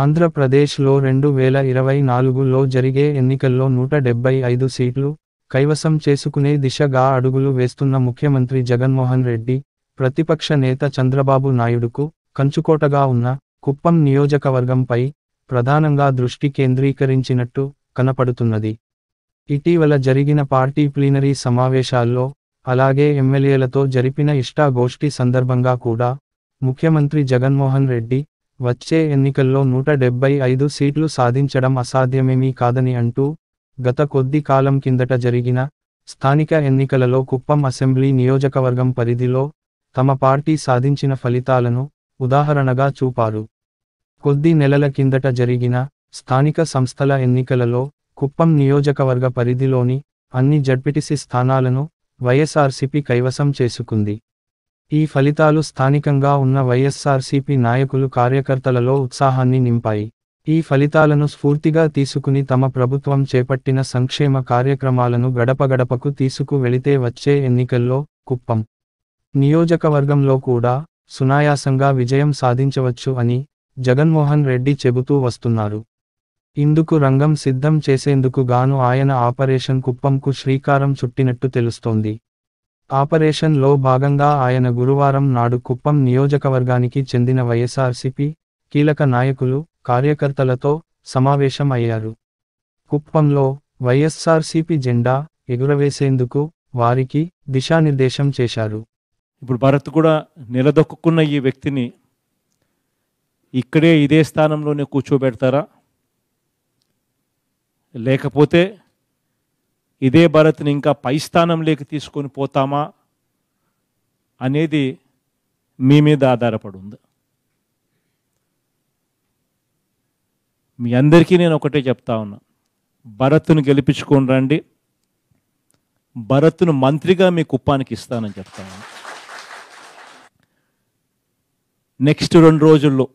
ఆంధ్రప్రదేశ్లో రెండు వేల ఇరవై నాలుగులో జరిగే ఎన్నికల్లో నూట డెబ్బై ఐదు సీట్లు కైవసం చేసుకునే దిశగా అడుగులు వేస్తున్న ముఖ్యమంత్రి జగన్మోహన్ రెడ్డి ప్రతిపక్ష నేత చంద్రబాబు నాయుడుకు కంచుకోటగా ఉన్న కుప్పం నియోజకవర్గంపై ప్రధానంగా దృష్టి కేంద్రీకరించినట్టు కనపడుతున్నది ఇటీవల జరిగిన పార్టీ ప్లీనరీ సమావేశాల్లో అలాగే ఎమ్మెల్యేలతో జరిపిన ఇష్టాగోష్ఠి సందర్భంగా కూడా ముఖ్యమంత్రి జగన్మోహన్ రెడ్డి వచ్చే ఎన్నికల్లో నూట డెబ్బై ఐదు సీట్లు సాధించడం అసాధ్యమేమీ కాదని అంటూ గత కొద్ది కాలం కిందట జరిగిన స్థానిక ఎన్నికలలో కుప్పం అసెంబ్లీ నియోజకవర్గం పరిధిలో తమ పార్టీ సాధించిన ఫలితాలను ఉదాహరణగా చూపారు కొద్ది నెలల కిందట జరిగిన స్థానిక సంస్థల ఎన్నికలలో కుప్పం నియోజకవర్గ పరిధిలోని అన్ని జడ్పిటిసి స్థానాలను వైఎస్ఆర్సీపీ కైవసం చేసుకుంది ఈ ఫలితాలు స్థానికంగా ఉన్న వైఎస్సార్సీపీ నాయకులు కార్యకర్తలలో ఉత్సాహాన్ని నింపాయి ఈ ఫలితాలను స్ఫూర్తిగా తీసుకుని తమ ప్రభుత్వం చేపట్టిన సంక్షేమ కార్యక్రమాలను గడపగడపకు తీసుకు వెళితే వచ్చే ఎన్నికల్లో కుప్పం నియోజకవర్గంలో కూడా సునాయాసంగా విజయం సాధించవచ్చు అని జగన్మోహన్ రెడ్డి చెబుతూ వస్తున్నారు ఇందుకు రంగం సిద్ధం చేసేందుకు గాను ఆయన ఆపరేషన్ కుప్పంకు శ్రీకారం చుట్టినట్టు తెలుస్తోంది ఆపరేషన్లో భాగంగా ఆయన గురువారం నాడు కుప్పం నియోజకవర్గానికి చెందిన వైఎస్ఆర్సీపీ కీలక నాయకులు కార్యకర్తలతో సమావేశం అయ్యారు కుప్పంలో వైఎస్ఆర్సీపీ జెండా ఎగురవేసేందుకు వారికి దిశానిర్దేశం చేశారు ఇప్పుడు భరత్ కూడా నిలదొక్కున్న ఈ వ్యక్తిని ఇక్కడే ఇదే స్థానంలోనే కూర్చోబెడతారా లేకపోతే ఇదే భరత్ని ఇంకా పై లేక తీసుకొని పోతామా అనేది మీ మీద ఆధారపడి ఉంది మీ అందరికీ నేను ఒకటే చెప్తా ఉన్నా భరత్ను గెలిపించుకొని రండి భరత్ను మంత్రిగా మీ కుప్పానికి ఇస్తానని చెప్తా ఉన్నా నెక్స్ట్ రెండు రోజుల్లో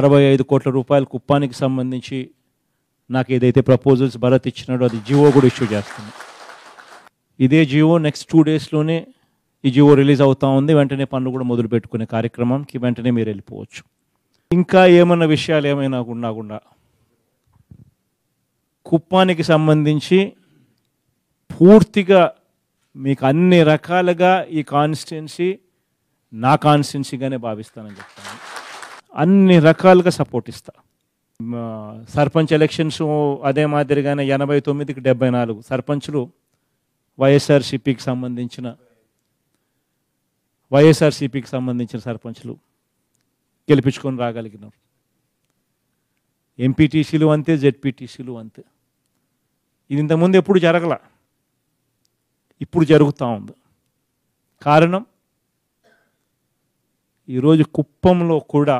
అరవై ఐదు కోట్ల రూపాయల కుప్పానికి సంబంధించి నాకు ఏదైతే ప్రపోజల్స్ భరత్ ఇచ్చినాడో అది జియో కూడా ఇష్యూ చేస్తుంది ఇదే జియో నెక్స్ట్ టూ డేస్లోనే ఈ జియో రిలీజ్ అవుతా ఉంది వెంటనే పనులు కూడా మొదలు పెట్టుకునే కార్యక్రమంకి వెంటనే మీరు వెళ్ళిపోవచ్చు ఇంకా ఏమైనా విషయాలు ఏమైనా ఉండకుండా కుప్పానికి సంబంధించి పూర్తిగా మీకు అన్ని రకాలుగా ఈ కాన్స్టిట్యున్సీ నా కాన్స్టిట్యున్సీగానే భావిస్తానని చెప్తాను అన్ని రకాలుగా సపోర్ట్ ఇస్తాను సర్పంచ్ ఎలక్షన్స్ అదే మాదిరిగానే ఎనభై తొమ్మిదికి డెబ్బై నాలుగు సర్పంచ్లు వైఎస్ఆర్సిపికి సంబంధించిన వైఎస్ఆర్సిపికి సంబంధించిన సర్పంచ్లు గెలిపించుకొని రాగలిగినారు ఎంపీటీసీలు అంతే జెడ్పీటీసీలు అంతే ఇది ఇంతకుముందు ఎప్పుడు జరగల ఇప్పుడు జరుగుతూ ఉంది కారణం ఈరోజు కుప్పంలో కూడా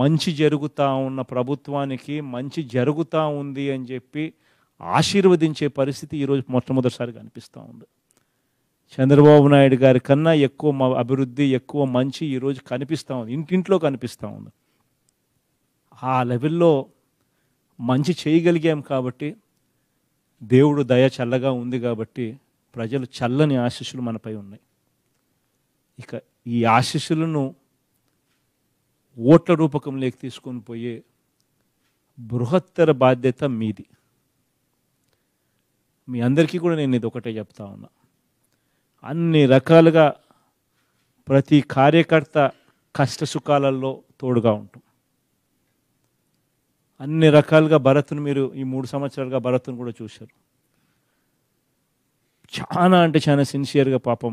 మంచి జరుగుతూ ఉన్న ప్రభుత్వానికి మంచి జరుగుతూ ఉంది అని చెప్పి ఆశీర్వదించే పరిస్థితి ఈరోజు మొట్టమొదటిసారి కనిపిస్తూ ఉంది చంద్రబాబు నాయుడు గారి కన్నా ఎక్కువ అభివృద్ధి ఎక్కువ మంచి ఈరోజు కనిపిస్తూ ఉంది ఇంటింట్లో కనిపిస్తూ ఉంది ఆ లెవెల్లో మంచి చేయగలిగాం కాబట్టి దేవుడు దయ చల్లగా ఉంది కాబట్టి ప్రజలు చల్లని ఆశీస్సులు మనపై ఉన్నాయి ఇక ఈ ఆశీస్సులను ఓట్ల రూపకంలోకి తీసుకొని పోయే బృహత్తర బాధ్యత మీది మీ అందరికీ కూడా నేను ఇది ఒకటే చెప్తా ఉన్నా అన్ని రకాలుగా ప్రతి కార్యకర్త కష్ట సుఖాలలో తోడుగా ఉంటాం అన్ని రకాలుగా భరత్ను మీరు ఈ మూడు సంవత్సరాలుగా భరత్ను కూడా చూశారు చాలా అంటే చాలా సిన్సియర్గా పాపం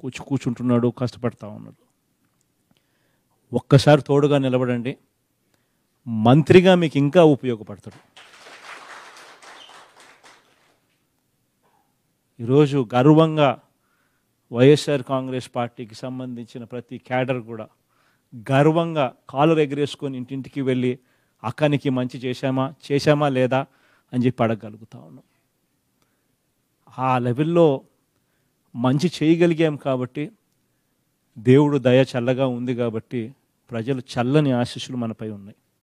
కూర్చు కూర్చుంటున్నాడు కష్టపడతా ఉన్నాడు ఒక్కసారి తోడుగా నిలబడండి మంత్రిగా మీకు ఇంకా ఉపయోగపడతాడు ఈరోజు గర్వంగా వైఎస్ఆర్ కాంగ్రెస్ పార్టీకి సంబంధించిన ప్రతి క్యాడర్ కూడా గర్వంగా కాలు ఎగరేసుకొని ఇంటింటికి వెళ్ళి అక్కనికి మంచి చేశామా చేశామా లేదా అని చెప్పి అడగగలుగుతా ఉన్నాం ఆ లెవెల్లో మంచి చేయగలిగాం కాబట్టి దేవుడు దయ చల్లగా ఉంది కాబట్టి ప్రజలు చల్లని ఆశీస్సులు మనపై ఉన్నాయి